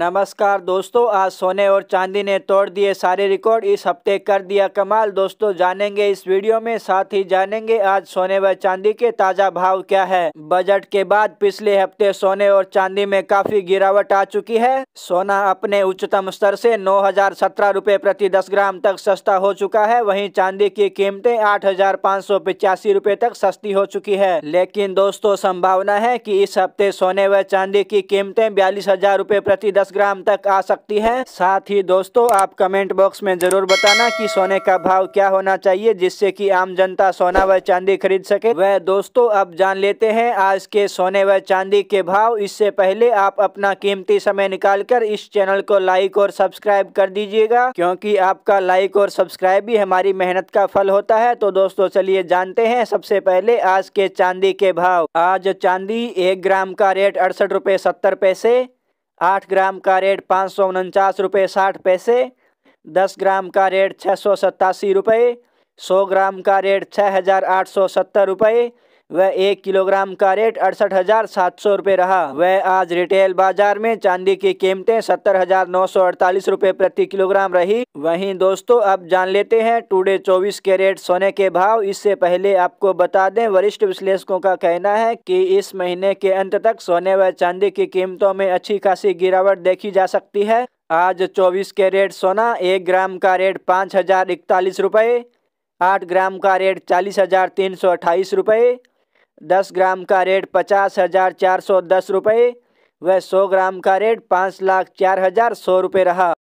नमस्कार दोस्तों आज सोने और चांदी ने तोड़ दिए सारे रिकॉर्ड इस हफ्ते कर दिया कमाल दोस्तों जानेंगे इस वीडियो में साथ ही जानेंगे आज सोने व चांदी के ताजा भाव क्या है बजट के बाद पिछले हफ्ते सोने और चांदी में काफी गिरावट आ चुकी है सोना अपने उच्चतम स्तर से नौ हजार सत्रह रूपए प्रति दस ग्राम तक सस्ता हो चुका है वही चांदी की कीमतें आठ हजार पाँच सौ पिचासी रूपए तक सस्ती हो चुकी है लेकिन दोस्तों संभावना है की इस हफ्ते सोने व चांदी की कीमतें बयालीस हजार रूपए प्रति दस 50 ग्राम तक आ सकती है साथ ही दोस्तों आप कमेंट बॉक्स में जरूर बताना कि सोने का भाव क्या होना चाहिए जिससे कि आम जनता सोना व चांदी खरीद सके वह दोस्तों अब जान लेते हैं आज के सोने व चांदी के भाव इससे पहले आप अपना कीमती समय निकाल कर इस चैनल को लाइक और सब्सक्राइब कर दीजिएगा क्योंकि आपका लाइक और सब्सक्राइब भी हमारी मेहनत का फल होता है तो दोस्तों चलिए जानते हैं सबसे पहले आज के चांदी के भाव आज चांदी एक ग्राम का रेट अड़सठ रूपए सत्तर पैसे आठ ग्राम का रेट पाँच सौ उनचास रुपये साठ पैसे दस ग्राम का रेट छः सौ सत्तासी रुपये सौ ग्राम का रेट छः हज़ार आठ सौ सत्तर रुपये वह एक किलोग्राम का रेट अड़सठ हजार सात सौ रूपए रहा वह आज रिटेल बाजार में चांदी की कीमतें सत्तर हजार नौ सौ अड़तालीस रूपए प्रति किलोग्राम रही वहीं दोस्तों अब जान लेते हैं टुडे चौबीस रेट सोने के भाव इससे पहले आपको बता दें वरिष्ठ विश्लेषकों का कहना है कि इस महीने के अंत तक सोने व चांदी की कीमतों में अच्छी खासी गिरावट देखी जा सकती है आज चौबीस के रेट सोना एक ग्राम का रेट पाँच हजार इकतालीस रुपये आठ ग्राम का रेट चालीस हजार तीन सौ अट्ठाईस रुपये दस ग्राम का रेट पचास हजार चार सौ दस रुपये व सौ ग्राम का रेट पाँच लाख चार हजार सौ रुपये रहा